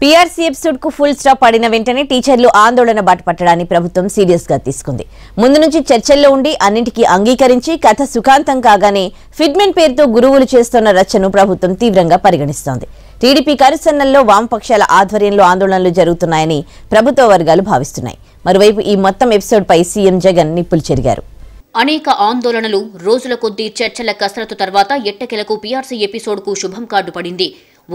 PRC episode కు full stop పడిన వెంటనే టీచర్లు ఆందోళన బాట పట్టడాన్ని ప్రభుత్వం సీరియస్ గా తీసుకుంది ముందు నుంచి చర్చల్లో ఉండి అన్నింటికీ అంగీకరించి కథ సుఖాంతం కాగానే ఫిట్మెంట్ పేరుతో గురువులు చేస్తున్న రచ్చను ప్రభుత్వం తీవ్రంగా పరిగణిస్తోంది టీడీపీ కరుసన్నల్లో వామపక్షాల ఆధ్వర్యంలో ఆందోళనలు జరుగుతున్నాయని ప్రభుత్వ వర్గాలు భావిస్తున్నాయి మరోవైపు ఈ మొత్తం ఎపిసోడ్ పై సీఎం జగన్ నిప్పులు చెరిగారు అనేక ఆందోళనలు రోజుల కొద్దీ చర్చల కసరత్తు తర్వాత ఎట్టకెలకు పీఆర్సీ కు శుభం కార్డు పడింది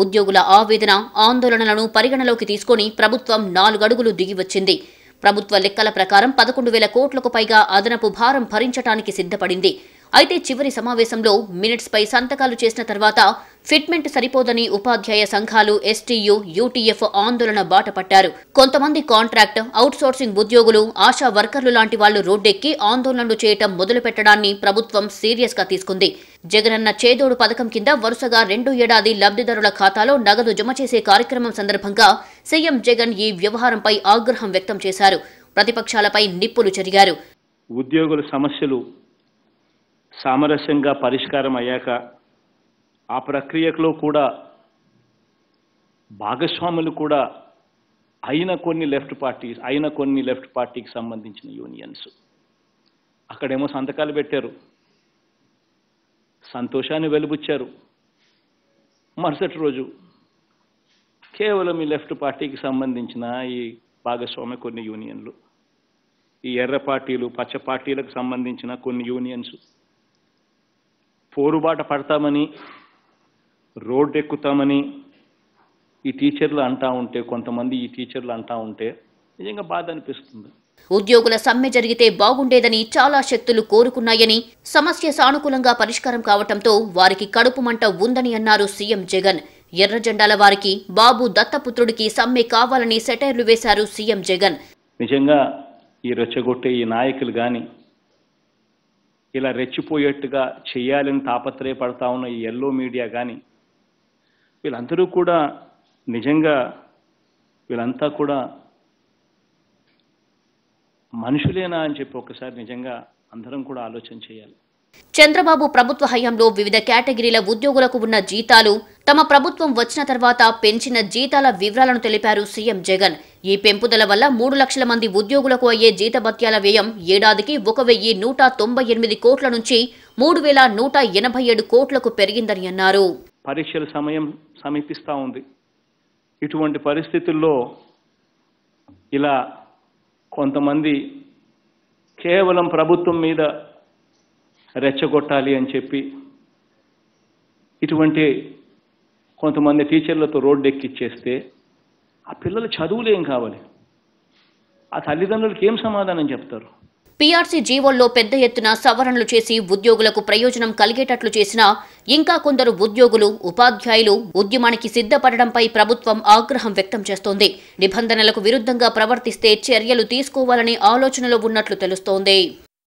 ఉద్యోగుల ఆవేదన ఆందోళనలను పరిగణలోకి తీసుకుని ప్రభుత్వం నాలుగడుగులు దిగివచ్చింది ప్రభుత్వ లెక్కల ప్రకారం పదకొండు వేల కోట్లకు పైగా అదనపు భారం భరించడానికి సిద్ధపడింది అయితే చివరి సమావేశంలో మినిట్స్ పై సంతకాలు చేసిన తర్వాత ఫిట్మెంట్ సరిపోదని ఉపాధ్యాయ సంఘాలు ఎస్టీయు యూటీఎఫ్ ఆందోళన బాట పట్టారు కొంతమంది కాంట్రాక్ట్ అవుట్సోర్సింగ్ ఉద్యోగులు ఆశా వర్కర్లు లాంటి వాళ్లు రోడ్డెక్కి ఆందోళనలు చేయటం మొదలుపెట్టడాన్ని ప్రభుత్వం సీరియస్ గా తీసుకుంది జగనన్న చేదోడు పథకం కింద వరుసగా రెండు ఏడాది లబ్ధిదారుల ఖాతాలో నగదు జమ చేసే కార్యక్రమం సందర్భంగా సీఎం జగన్ ఈ వ్యవహారంపై ఆగ్రహం వ్యక్తం చేశారు ప్రతిపక్షాలపై నిప్పులు చెరిగారు ఉద్యోగుల సమస్యలు సామరస్యంగా పరిష్కారం అయ్యాక ఆ ప్రక్రియలో కూడా భాగస్వాములు కూడా అయిన కొన్ని లెఫ్ట్ పార్టీస్ అయిన కొన్ని లెఫ్ట్ పార్టీకి సంబంధించిన యూనియన్స్ అక్కడేమో సంతకాలు పెట్టారు సంతోషాన్ని వెలుబుచ్చారు మరుసటి రోజు కేవలం ఈ లెఫ్ట్ పార్టీకి సంబంధించిన ఈ భాగస్వామ్య కొన్ని యూనియన్లు ఈ ఎర్ర పార్టీలు పచ్చ పార్టీలకు సంబంధించిన కొన్ని యూనియన్స్ పోరుబాట పడతామని రోడ్ ఎక్కుతామని ఈ టీచర్లు అంటా ఉంటే కొంతమంది ఈ టీచర్లు అంటా ఉంటే నిజంగా బాధ అనిపిస్తుంది ఉద్యోగుల సమ్మె జరిగితే బాగుండేదని చాలా శక్తులు కోరుకున్నాయని సమస్య సానుకూలంగా పరిష్కారం కావటంతో వారికి కడుపు మంట ఉందని అన్నారు సీఎం జగన్ ఎర్ర జెండాల వారికి బాబు దత్తపుత్రుడికి సమ్మె కావాలని సెటైర్లు వేశారు సీఎం జగన్ నిజంగా ఈ రెచ్చగొట్టే ఈ నాయకులు కానీ ఇలా రెచ్చిపోయేట్టుగా చేయాలని తాపత్రయపడతా ఉన్న ఈ ఎల్లో మీడియా కానీ వీళ్ళందరూ కూడా నిజంగా వీళ్ళంతా కూడా మనుషులేనా అని చెప్పి ఒకసారి నిజంగా అందరం కూడా ఆలోచన చేయాలి చంద్రబాబు ప్రభుత్వ హయాంలో వివిధ కేటగిరీల ఉద్యోగులకు ఉన్న జీతాలు తమ ప్రభుత్వం వచ్చిన తర్వాత పెంచిన జీతాల వివరాలను తెలిపారు సీఎం జగన్ ఈ పెంపుదల వల్ల మూడు లక్షల మంది ఉద్యోగులకు అయ్యే జీతభత్యాల వ్యయం ఏడాదికి ఒక వెయ్యి నూట తొంభై ఎనిమిది కోట్ల నుంచి మూడు వేల నూట ఎనభై ఏడు కోట్లకు పెరిగిందని అన్నారు పరీక్షల సమయం సమీపిస్తూ ఉంది ఇటువంటి పరిస్థితుల్లో ఇలా కొంతమంది కేవలం ప్రభుత్వం మీద రెచ్చగొట్టాలి అని చెప్పి ఇటువంటి కొంతమంది టీచర్లతో రోడ్డు ఎక్కిచ్చేస్తే ఆ పిల్లలు చదువులు ఏం కావాలి ఆ తల్లిదండ్రులకి ఏం సమాధానం చెప్తారు పీఆర్సీ జీవోల్లో పెద్ద ఎత్తున సవరణలు చేసి ఉద్యోగులకు ప్రయోజనం కలిగేటట్లు చేసినా ఇంకా కొందరు ఉద్యోగులు ఉపాధ్యాయులు ఉద్యమానికి సిద్ధపడడంపై ప్రభుత్వం ఆగ్రహం వ్యక్తం చేస్తోంది నిబంధనలకు విరుద్ధంగా ప్రవర్తిస్తే చర్యలు తీసుకోవాలనే ఆలోచనలో ఉన్నట్లు తెలుస్తోంది